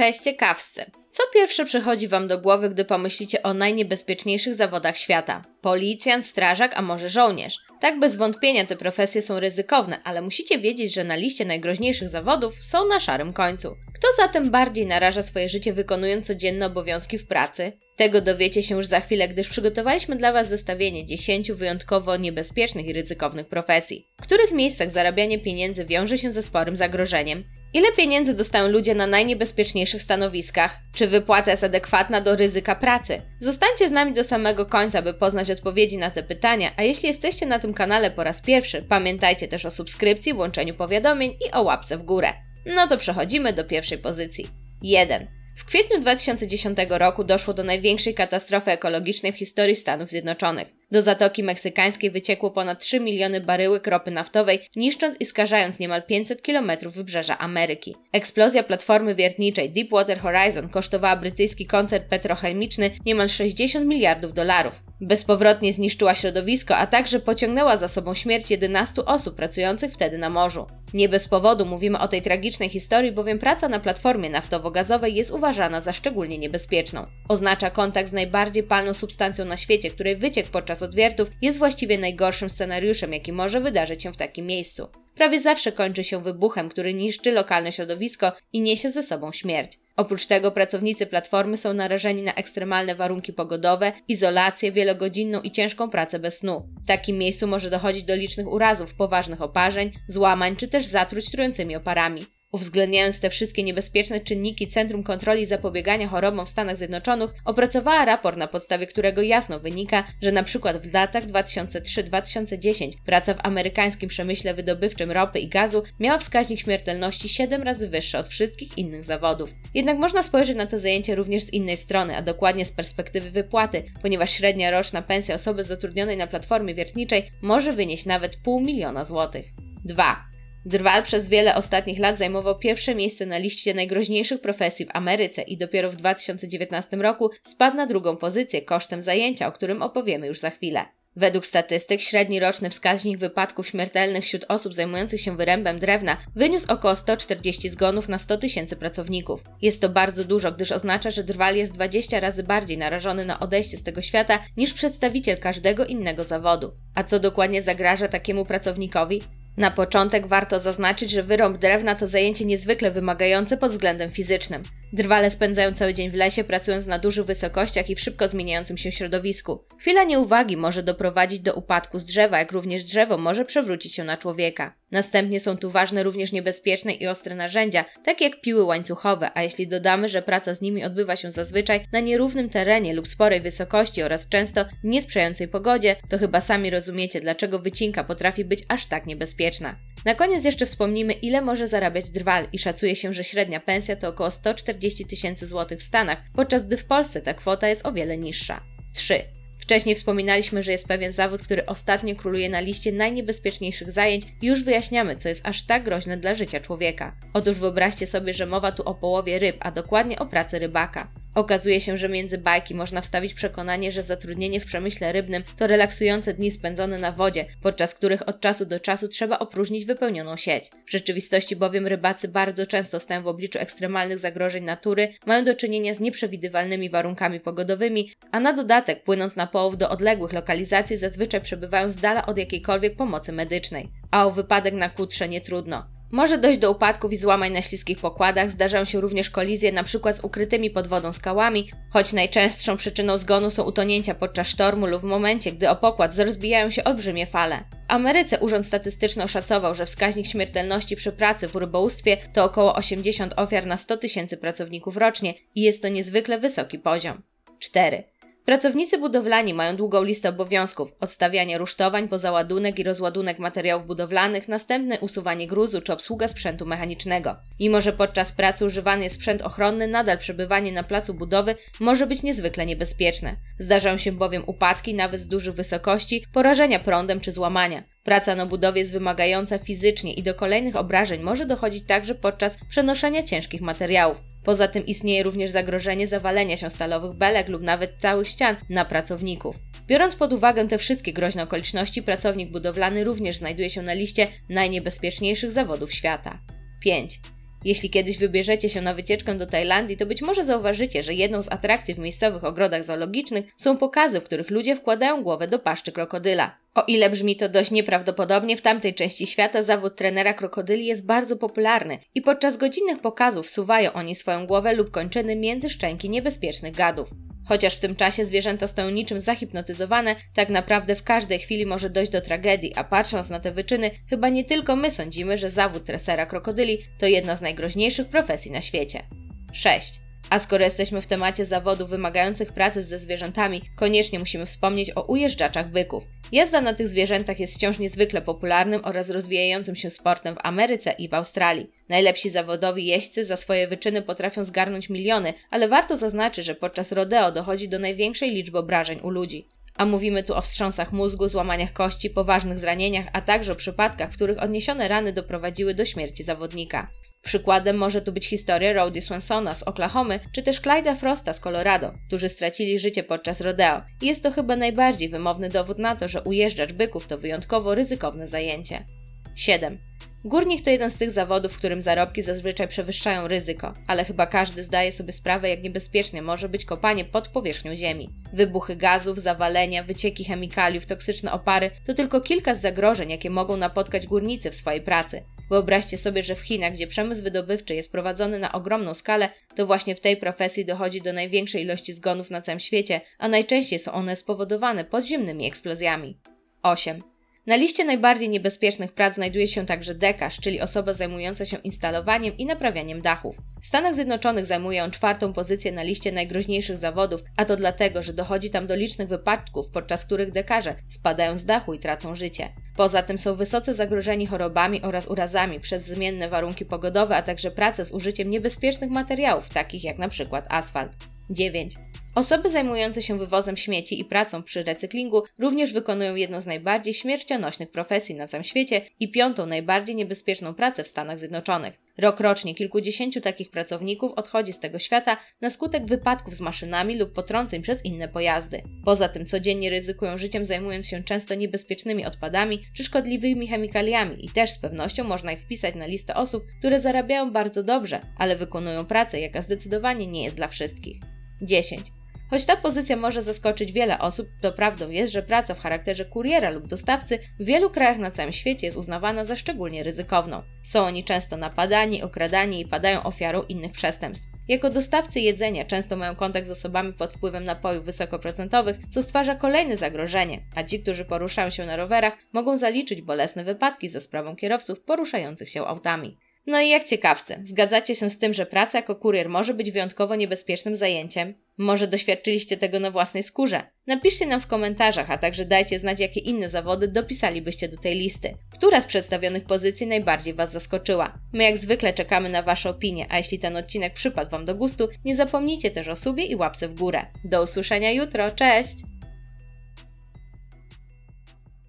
Cześć ciekawscy! Co pierwsze przychodzi Wam do głowy, gdy pomyślicie o najniebezpieczniejszych zawodach świata? Policjant, strażak, a może żołnierz? Tak bez wątpienia te profesje są ryzykowne, ale musicie wiedzieć, że na liście najgroźniejszych zawodów są na szarym końcu. Kto zatem bardziej naraża swoje życie wykonując codzienne obowiązki w pracy? Tego dowiecie się już za chwilę, gdyż przygotowaliśmy dla Was zestawienie 10 wyjątkowo niebezpiecznych i ryzykownych profesji. W których miejscach zarabianie pieniędzy wiąże się ze sporym zagrożeniem? Ile pieniędzy dostają ludzie na najniebezpieczniejszych stanowiskach? Czy wypłata jest adekwatna do ryzyka pracy? Zostańcie z nami do samego końca, by poznać odpowiedzi na te pytania, a jeśli jesteście na tym kanale po raz pierwszy, pamiętajcie też o subskrypcji, włączeniu powiadomień i o łapce w górę. No to przechodzimy do pierwszej pozycji. 1. W kwietniu 2010 roku doszło do największej katastrofy ekologicznej w historii Stanów Zjednoczonych. Do Zatoki Meksykańskiej wyciekło ponad 3 miliony baryłek ropy naftowej, niszcząc i skażając niemal 500 km wybrzeża Ameryki. Eksplozja platformy wiertniczej Deepwater Horizon kosztowała brytyjski koncert petrochemiczny niemal 60 miliardów dolarów. Bezpowrotnie zniszczyła środowisko, a także pociągnęła za sobą śmierć 11 osób pracujących wtedy na morzu. Nie bez powodu mówimy o tej tragicznej historii, bowiem praca na platformie naftowo-gazowej jest uważana za szczególnie niebezpieczną. Oznacza kontakt z najbardziej palną substancją na świecie, której wyciek podczas odwiertów jest właściwie najgorszym scenariuszem, jaki może wydarzyć się w takim miejscu prawie zawsze kończy się wybuchem, który niszczy lokalne środowisko i niesie ze sobą śmierć. Oprócz tego pracownicy platformy są narażeni na ekstremalne warunki pogodowe, izolację, wielogodzinną i ciężką pracę bez snu. W takim miejscu może dochodzić do licznych urazów, poważnych oparzeń, złamań czy też zatruć trującymi oparami. Uwzględniając te wszystkie niebezpieczne czynniki, Centrum Kontroli i Zapobiegania Chorobom w Stanach Zjednoczonych opracowała raport, na podstawie którego jasno wynika, że na przykład w latach 2003-2010 praca w amerykańskim przemyśle wydobywczym ropy i gazu miała wskaźnik śmiertelności 7 razy wyższy od wszystkich innych zawodów. Jednak można spojrzeć na to zajęcie również z innej strony, a dokładnie z perspektywy wypłaty, ponieważ średnia roczna pensja osoby zatrudnionej na platformie wiertniczej może wynieść nawet pół miliona złotych. 2. Drwal przez wiele ostatnich lat zajmował pierwsze miejsce na liście najgroźniejszych profesji w Ameryce i dopiero w 2019 roku spadł na drugą pozycję kosztem zajęcia, o którym opowiemy już za chwilę. Według statystyk średni roczny wskaźnik wypadków śmiertelnych wśród osób zajmujących się wyrębem drewna wyniósł około 140 zgonów na 100 tysięcy pracowników. Jest to bardzo dużo, gdyż oznacza, że drwal jest 20 razy bardziej narażony na odejście z tego świata niż przedstawiciel każdego innego zawodu. A co dokładnie zagraża takiemu pracownikowi? Na początek warto zaznaczyć, że wyrąb drewna to zajęcie niezwykle wymagające pod względem fizycznym. Drwale spędzają cały dzień w lesie, pracując na dużych wysokościach i w szybko zmieniającym się środowisku. Chwila nieuwagi może doprowadzić do upadku z drzewa, jak również drzewo może przewrócić się na człowieka. Następnie są tu ważne również niebezpieczne i ostre narzędzia, takie jak piły łańcuchowe, a jeśli dodamy, że praca z nimi odbywa się zazwyczaj na nierównym terenie lub sporej wysokości oraz często niesprzyjającej pogodzie, to chyba sami rozumiecie, dlaczego wycinka potrafi być aż tak niebezpieczna. Na koniec jeszcze wspomnimy, ile może zarabiać drwal i szacuje się, że średnia pensja to około 140 40 tysięcy złotych w Stanach, podczas gdy w Polsce ta kwota jest o wiele niższa. 3. Wcześniej wspominaliśmy, że jest pewien zawód, który ostatnio króluje na liście najniebezpieczniejszych zajęć i już wyjaśniamy, co jest aż tak groźne dla życia człowieka. Otóż wyobraźcie sobie, że mowa tu o połowie ryb, a dokładnie o pracy rybaka. Okazuje się, że między bajki można wstawić przekonanie, że zatrudnienie w przemyśle rybnym to relaksujące dni spędzone na wodzie, podczas których od czasu do czasu trzeba opróżnić wypełnioną sieć. W rzeczywistości bowiem rybacy bardzo często stają w obliczu ekstremalnych zagrożeń natury, mają do czynienia z nieprzewidywalnymi warunkami pogodowymi, a na dodatek płynąc na połów do odległych lokalizacji zazwyczaj przebywają z dala od jakiejkolwiek pomocy medycznej. A o wypadek na kutrze nie trudno. Może dojść do upadków i złamań na śliskich pokładach, zdarzają się również kolizje np. z ukrytymi pod wodą skałami, choć najczęstszą przyczyną zgonu są utonięcia podczas sztormu lub w momencie, gdy o pokład rozbijają się olbrzymie fale. W Ameryce Urząd Statystyczny oszacował, że wskaźnik śmiertelności przy pracy w rybołówstwie to około 80 ofiar na 100 tysięcy pracowników rocznie i jest to niezwykle wysoki poziom. 4. Pracownicy budowlani mają długą listę obowiązków: odstawianie rusztowań pozaładunek i rozładunek materiałów budowlanych, następne usuwanie gruzu czy obsługa sprzętu mechanicznego. Mimo, że podczas pracy używany jest sprzęt ochronny, nadal przebywanie na placu budowy może być niezwykle niebezpieczne. Zdarzają się bowiem upadki, nawet z dużych wysokości, porażenia prądem czy złamania. Praca na budowie jest wymagająca fizycznie i do kolejnych obrażeń może dochodzić także podczas przenoszenia ciężkich materiałów. Poza tym istnieje również zagrożenie zawalenia się stalowych belek lub nawet całych ścian na pracowników. Biorąc pod uwagę te wszystkie groźne okoliczności, pracownik budowlany również znajduje się na liście najniebezpieczniejszych zawodów świata. 5. Jeśli kiedyś wybierzecie się na wycieczkę do Tajlandii, to być może zauważycie, że jedną z atrakcji w miejscowych ogrodach zoologicznych są pokazy, w których ludzie wkładają głowę do paszczy krokodyla. O ile brzmi to dość nieprawdopodobnie, w tamtej części świata zawód trenera krokodyli jest bardzo popularny i podczas godzinnych pokazów suwają oni swoją głowę lub kończyny między szczęki niebezpiecznych gadów. Chociaż w tym czasie zwierzęta stoją niczym zahipnotyzowane, tak naprawdę w każdej chwili może dojść do tragedii, a patrząc na te wyczyny, chyba nie tylko my sądzimy, że zawód tresera krokodyli to jedna z najgroźniejszych profesji na świecie. 6. A skoro jesteśmy w temacie zawodów wymagających pracy ze zwierzętami, koniecznie musimy wspomnieć o ujeżdżaczach byków. Jazda na tych zwierzętach jest wciąż niezwykle popularnym oraz rozwijającym się sportem w Ameryce i w Australii. Najlepsi zawodowi jeźdźcy za swoje wyczyny potrafią zgarnąć miliony, ale warto zaznaczyć, że podczas rodeo dochodzi do największej liczby obrażeń u ludzi. A mówimy tu o wstrząsach mózgu, złamaniach kości, poważnych zranieniach, a także o przypadkach, w których odniesione rany doprowadziły do śmierci zawodnika. Przykładem może tu być historia Rody Swansona z Oklahomy, czy też Clyda Frosta z Colorado, którzy stracili życie podczas rodeo. I jest to chyba najbardziej wymowny dowód na to, że ujeżdżacz byków to wyjątkowo ryzykowne zajęcie. 7. Górnik to jeden z tych zawodów, w którym zarobki zazwyczaj przewyższają ryzyko, ale chyba każdy zdaje sobie sprawę, jak niebezpieczne może być kopanie pod powierzchnią ziemi. Wybuchy gazów, zawalenia, wycieki chemikaliów, toksyczne opary to tylko kilka z zagrożeń, jakie mogą napotkać górnicy w swojej pracy. Wyobraźcie sobie, że w Chinach, gdzie przemysł wydobywczy jest prowadzony na ogromną skalę, to właśnie w tej profesji dochodzi do największej ilości zgonów na całym świecie, a najczęściej są one spowodowane podziemnymi eksplozjami. 8. Na liście najbardziej niebezpiecznych prac znajduje się także dekarz, czyli osoba zajmująca się instalowaniem i naprawianiem dachów. W Stanach Zjednoczonych zajmuje on czwartą pozycję na liście najgroźniejszych zawodów, a to dlatego, że dochodzi tam do licznych wypadków, podczas których dekarze spadają z dachu i tracą życie. Poza tym są wysoce zagrożeni chorobami oraz urazami przez zmienne warunki pogodowe, a także prace z użyciem niebezpiecznych materiałów, takich jak np. asfalt. 9. Osoby zajmujące się wywozem śmieci i pracą przy recyklingu również wykonują jedną z najbardziej śmiercionośnych profesji na całym świecie i piątą najbardziej niebezpieczną pracę w Stanach Zjednoczonych. Rok rocznie kilkudziesięciu takich pracowników odchodzi z tego świata na skutek wypadków z maszynami lub potrąceń przez inne pojazdy. Poza tym codziennie ryzykują życiem zajmując się często niebezpiecznymi odpadami czy szkodliwymi chemikaliami i też z pewnością można ich wpisać na listę osób, które zarabiają bardzo dobrze, ale wykonują pracę, jaka zdecydowanie nie jest dla wszystkich. 10. Choć ta pozycja może zaskoczyć wiele osób, to prawdą jest, że praca w charakterze kuriera lub dostawcy w wielu krajach na całym świecie jest uznawana za szczególnie ryzykowną. Są oni często napadani, okradani i padają ofiarą innych przestępstw. Jako dostawcy jedzenia często mają kontakt z osobami pod wpływem napojów wysokoprocentowych, co stwarza kolejne zagrożenie, a ci, którzy poruszają się na rowerach, mogą zaliczyć bolesne wypadki za sprawą kierowców poruszających się autami. No i jak ciekawcy, zgadzacie się z tym, że praca jako kurier może być wyjątkowo niebezpiecznym zajęciem? Może doświadczyliście tego na własnej skórze? Napiszcie nam w komentarzach, a także dajcie znać, jakie inne zawody dopisalibyście do tej listy. Która z przedstawionych pozycji najbardziej Was zaskoczyła? My jak zwykle czekamy na Wasze opinie, a jeśli ten odcinek przypadł Wam do gustu, nie zapomnijcie też o subie i łapce w górę. Do usłyszenia jutro, cześć!